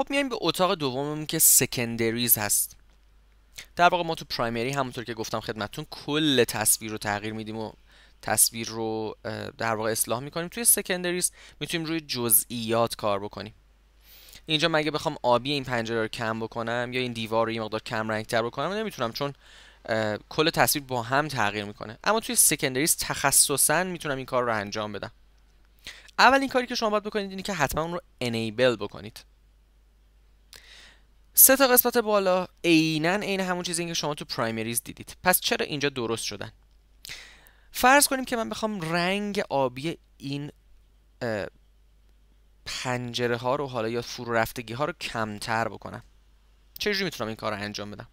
خب میایم به اتاق دوممون که سکندریز هست در واقع ما تو پرایمری همونطور که گفتم خدمتتون کل تصویر رو تغییر میدیم و تصویر رو در واقع اصلاح میکنیم توی سکندریز میتونیم روی جزئیات کار بکنیم اینجا مگه بخوام آبی این پنجره رو کم بکنم یا این دیوار رو یه مقدار کم رنگتر بکنم نمیتونم چون کل تصویر با هم تغییر میکنه اما توی سکندریز تخصصا میتونم این کار رو انجام بدم اول این کاری که شما باید بکنید اینه که حتما اون رو انیبل بکنید سه تا قسمت بالا عینا عین همون چیزی که شما تو پرایمریز دیدید پس چرا اینجا درست شدن فرض کنیم که من بخوام رنگ آبی این پنجره ها رو حالا یا فرو رفتگی ها رو کمتر بکنم چجوری میتونم این کار رو انجام بدم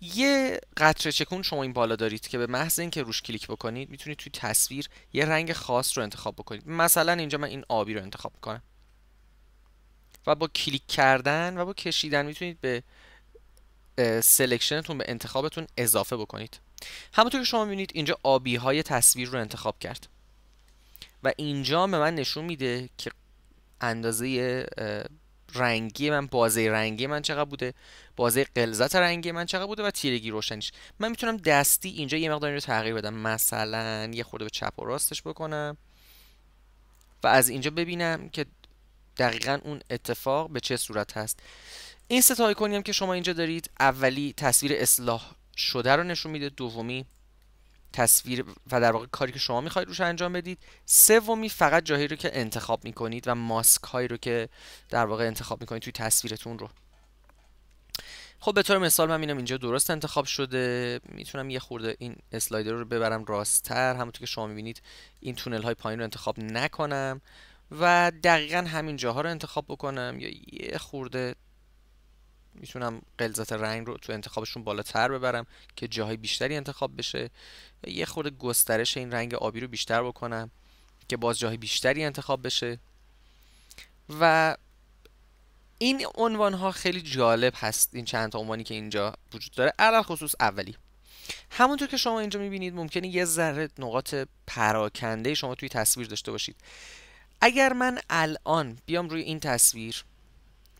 یه قطره چکون شما این بالا دارید که به محض اینکه روش کلیک بکنید میتونید توی تصویر یه رنگ خاص رو انتخاب بکنید مثلا اینجا من این آبی رو انتخاب میکنم و با کلیک کردن و با کشیدن میتونید به سلکشنتون به انتخابتون اضافه بکنید همونطور که شما میبینید اینجا آبی های تصویر رو انتخاب کرد و اینجا به من نشون میده که اندازه رنگی من بازه رنگی من چقدر بوده بازه قلزت رنگی من چقدر بوده و تیرگی روشنیش من میتونم دستی اینجا یه مقدار رو تغییر بدم مثلا یه خورده به چپ و راستش بکنم و از اینجا ببینم که دقیقا اون اتفاق به چه صورت هست این سه تا آیکونی هم که شما اینجا دارید اولی تصویر اصلاح شده رو نشون میده دومی تصویر و در واقع کاری که شما میخواید روش انجام بدید سومی فقط جایی رو که انتخاب میکنید و ماسک هایی رو که در واقع انتخاب میکنید توی تصویرتون رو خب به طور مثال من میبینم اینجا درست انتخاب شده میتونم یه خورده این اسلایدر رو ببرم راستتر همونطور که شما میبینید این تونل های پایین رو انتخاب نکنم و دقیقا همین جاها رو انتخاب بکنم یا یه خورده میتونم قلزت رنگ رو تو انتخابشون بالاتر ببرم که جاهای بیشتری انتخاب بشه یا یه خورده گسترش این رنگ آبی رو بیشتر بکنم که باز جاهای بیشتری انتخاب بشه و این عنوان ها خیلی جالب هست این چند تا عنوانی که اینجا وجود داره علل خصوص اولی همونطور که شما اینجا میبینید ممکنه یه ذره نقاط پراکنده شما توی تصویر داشته باشید اگر من الان بیام روی این تصویر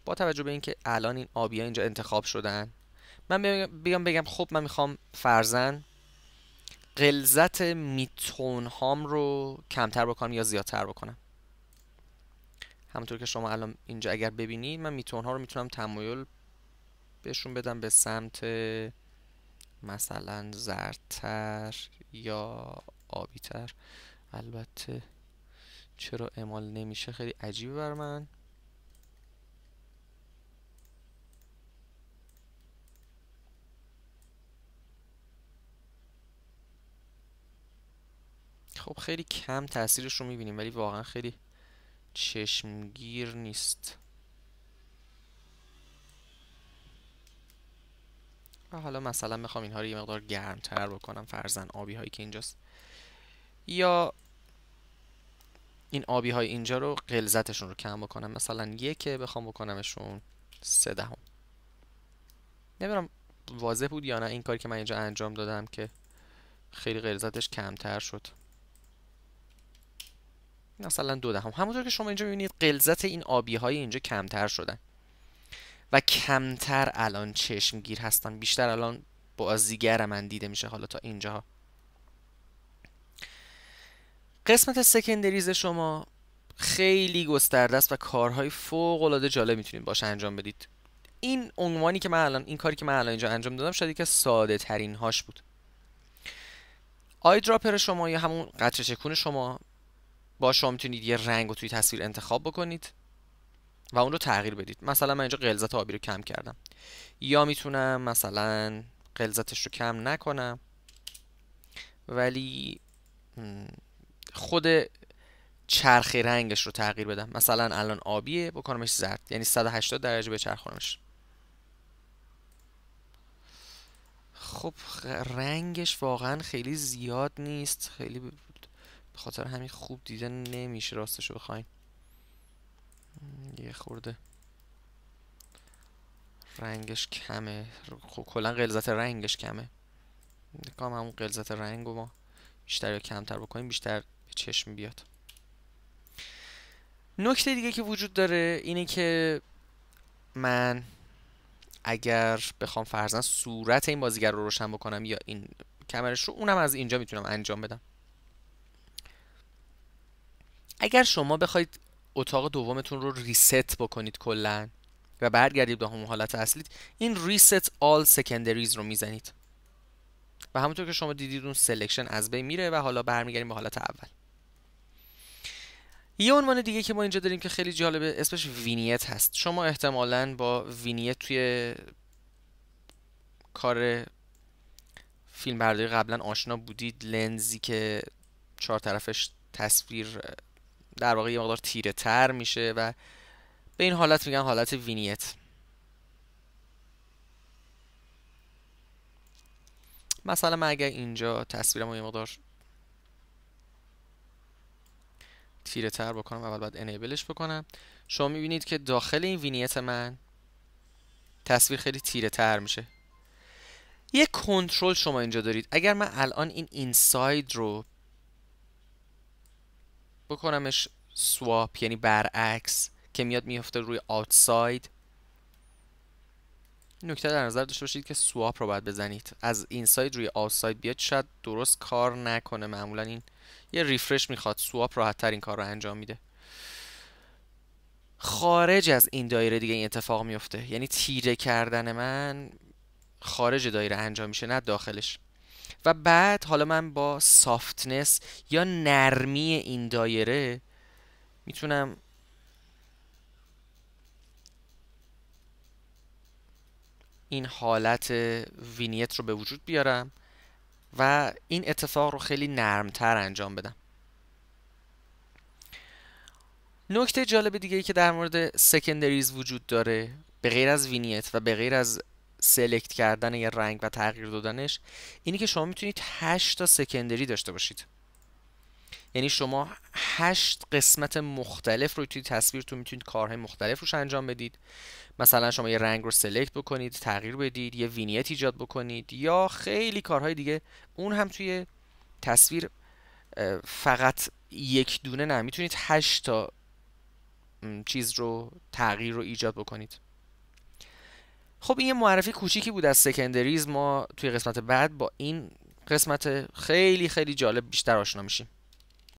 با توجه به اینکه الان این آبی اینجا انتخاب شدن من بیام بگم خب من میخوام فرزن قلزت میتون هام رو کمتر بکنم یا زیادتر بکنم همونطور که شما الان اینجا اگر ببینید من میتون ها رو میتونم تمایل بهشون بدم به سمت مثلا زردتر یا آبیتر البته چرا اعمال نمیشه خیلی عجیبه بر من خب خیلی کم تاثیرش رو میبینیم ولی واقعا خیلی چشمگیر نیست و حالا مثلا میخوام اینها رو یه مقدار گرمتر بکنم فرزن آبی هایی که اینجاست یا این آبی های اینجا رو غلظتشون رو کم بکنم مثلا یک بخوام بکنمشون سه دهم نمیدونم واضح بود یا نه این کاری که من اینجا انجام دادم که خیلی غلظتش کمتر شد مثلا دو دهم همونطور که شما اینجا میبینید غلظت این آبی های اینجا کمتر شدن و کمتر الان چشمگیر هستن بیشتر الان بازیگر من دیده میشه حالا تا اینجا قسمت سکندریز شما خیلی گسترده است و کارهای فوق العاده جالب میتونید باشه انجام بدید این عنوانی که من الان این کاری که من الان اینجا انجام دادم شاید که ساده ترین هاش بود آیدراپر شما یا همون قطره چکون شما با شما میتونید یه رنگ رو توی تصویر انتخاب بکنید و اون رو تغییر بدید مثلا من اینجا قلزت آبی رو کم کردم یا میتونم مثلا غلظتش رو کم نکنم ولی خود چرخی رنگش رو تغییر بدم مثلا الان آبیه بکنمش زرد یعنی 180 درجه به چرخونمش خب رنگش واقعا خیلی زیاد نیست خیلی به خاطر همین خوب دیده نمیشه راستش رو بخوایم یه خورده رنگش کمه خب کلا غلظت رنگش کمه کام همون غلظت رنگ رو ما بیشتر یا کمتر بکنیم بیشتر چشم بیاد نکته دیگه که وجود داره اینه که من اگر بخوام فرزن صورت این بازیگر رو روشن بکنم یا این کمرش رو اونم از اینجا میتونم انجام بدم اگر شما بخواید اتاق دومتون رو ریست بکنید کلا و برگردید به همون حالت اصلید این ریست آل سکندریز رو میزنید و همونطور که شما دیدید اون سلکشن از بین میره و حالا برمیگردیم به حالت اول یه عنوان دیگه که ما اینجا داریم که خیلی جالبه اسمش وینیت هست شما احتمالا با وینیت توی کار فیلم برداری قبلا آشنا بودید لنزی که چهار طرفش تصویر در واقع یه مقدار تیره تر میشه و به این حالت میگن حالت وینیت مثلا من اگر اینجا تصویرم رو یه مقدار تیره تر بکنم اول باید انیبلش بکنم شما میبینید که داخل این وینیت من تصویر خیلی تیره تر میشه یه کنترل شما اینجا دارید اگر من الان این اینساید رو بکنمش سواپ یعنی برعکس که میاد میفته روی آوتساید نکته در نظر داشته باشید که سواپ رو باید بزنید از اینساید روی آوتساید بیاد شاید درست کار نکنه معمولا این یه ریفرش میخواد سواپ راحت تر این کار رو انجام میده خارج از این دایره دیگه این اتفاق میفته یعنی تیره کردن من خارج دایره انجام میشه نه داخلش و بعد حالا من با سافتنس یا نرمی این دایره میتونم این حالت وینیت رو به وجود بیارم و این اتفاق رو خیلی نرمتر انجام بدم نکته جالب دیگه ای که در مورد سکندریز وجود داره به غیر از وینیت و به غیر از سلکت کردن یه رنگ و تغییر دادنش اینی که شما میتونید 8 تا سکندری داشته باشید یعنی شما هشت قسمت مختلف رو توی تصویرتون میتونید کارهای مختلف روش انجام بدید مثلا شما یه رنگ رو سلکت بکنید تغییر بدید یه وینیت ایجاد بکنید یا خیلی کارهای دیگه اون هم توی تصویر فقط یک دونه نه میتونید هشت تا چیز رو تغییر رو ایجاد بکنید خب این یه معرفی کوچیکی بود از سکندریز ما توی قسمت بعد با این قسمت خیلی خیلی جالب بیشتر آشنا میشیم